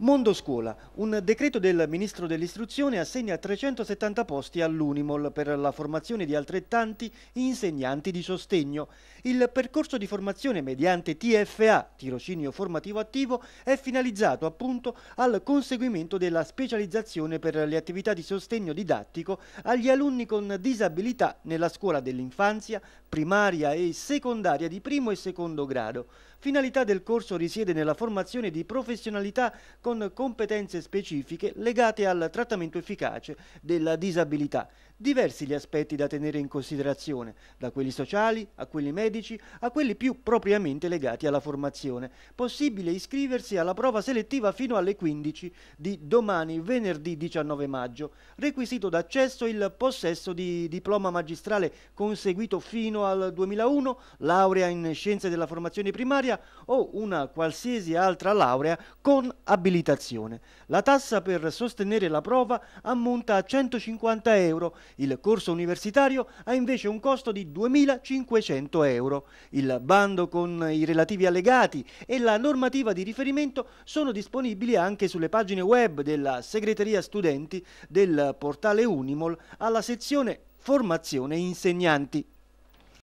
Mondo Scuola. Un decreto del Ministro dell'Istruzione assegna 370 posti all'Unimol per la formazione di altrettanti insegnanti di sostegno. Il percorso di formazione mediante TFA, tirocinio formativo attivo, è finalizzato appunto al conseguimento della specializzazione per le attività di sostegno didattico agli alunni con disabilità nella scuola dell'infanzia, primaria e secondaria di primo e secondo grado. Finalità del corso risiede nella formazione di professionalità con competenze specifiche legate al trattamento efficace della disabilità. Diversi gli aspetti da tenere in considerazione, da quelli sociali a quelli medici a quelli più propriamente legati alla formazione. Possibile iscriversi alla prova selettiva fino alle 15 di domani venerdì 19 maggio. Requisito d'accesso il possesso di diploma magistrale conseguito fino al 2001, laurea in scienze della formazione primaria o una qualsiasi altra laurea con abilitazione abilitazione. La tassa per sostenere la prova ammonta a 150 euro, il corso universitario ha invece un costo di 2.500 euro. Il bando con i relativi allegati e la normativa di riferimento sono disponibili anche sulle pagine web della segreteria studenti del portale Unimol alla sezione formazione insegnanti.